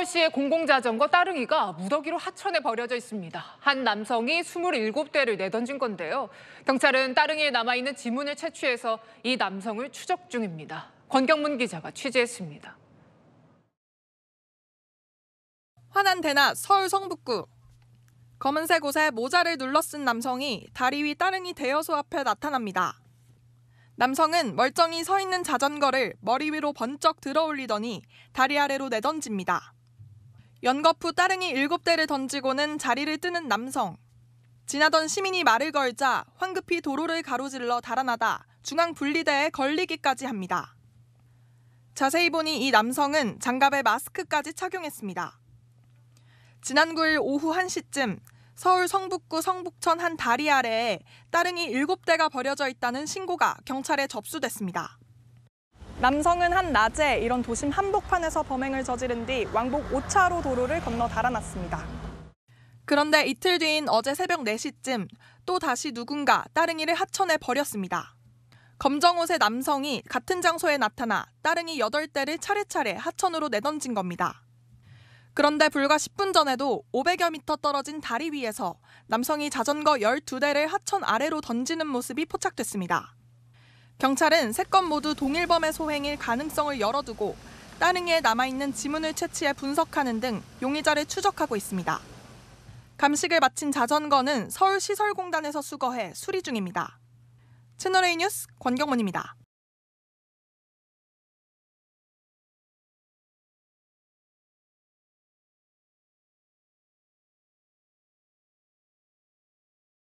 서울시의 공공자전거 따릉이가 무더기로 하천에 버려져 있습니다. 한 남성이 27대를 내던진 건데요. 경찰은 따릉이에 남아있는 지문을 채취해서 이 남성을 추적 중입니다. 권경문 기자가 취재했습니다. 화난 대낮 서울 성북구. 검은색 옷에 모자를 눌러쓴 남성이 다리 위 따릉이 대여소 앞에 나타납니다. 남성은 멀쩡히 서 있는 자전거를 머리 위로 번쩍 들어 올리더니 다리 아래로 내던집니다. 연거푸 따릉이 7대를 던지고는 자리를 뜨는 남성. 지나던 시민이 말을 걸자 황급히 도로를 가로질러 달아나다 중앙 분리대에 걸리기까지 합니다. 자세히 보니 이 남성은 장갑에 마스크까지 착용했습니다. 지난 9일 오후 1시쯤 서울 성북구 성북천 한 다리 아래에 따릉이 7대가 버려져 있다는 신고가 경찰에 접수됐습니다. 남성은 한낮에 이런 도심 한복판에서 범행을 저지른 뒤 왕복 5차로 도로를 건너 달아났습니다. 그런데 이틀 뒤인 어제 새벽 4시쯤 또 다시 누군가 따릉이를 하천에 버렸습니다. 검정 옷의 남성이 같은 장소에 나타나 따릉이 8대를 차례차례 하천으로 내던진 겁니다. 그런데 불과 10분 전에도 500여 미터 떨어진 다리 위에서 남성이 자전거 12대를 하천 아래로 던지는 모습이 포착됐습니다. 경찰은 세 건 모두 동일범의 소행일 가능성을 열어두고 따릉이에 남아있는 지문을 채취해 분석하는 등 용의자를 추적하고 있습니다. 감식을 마친 자전거는 서울시설공단에서 수거해 수리 중입니다. 채널A 뉴스 권경문입니다.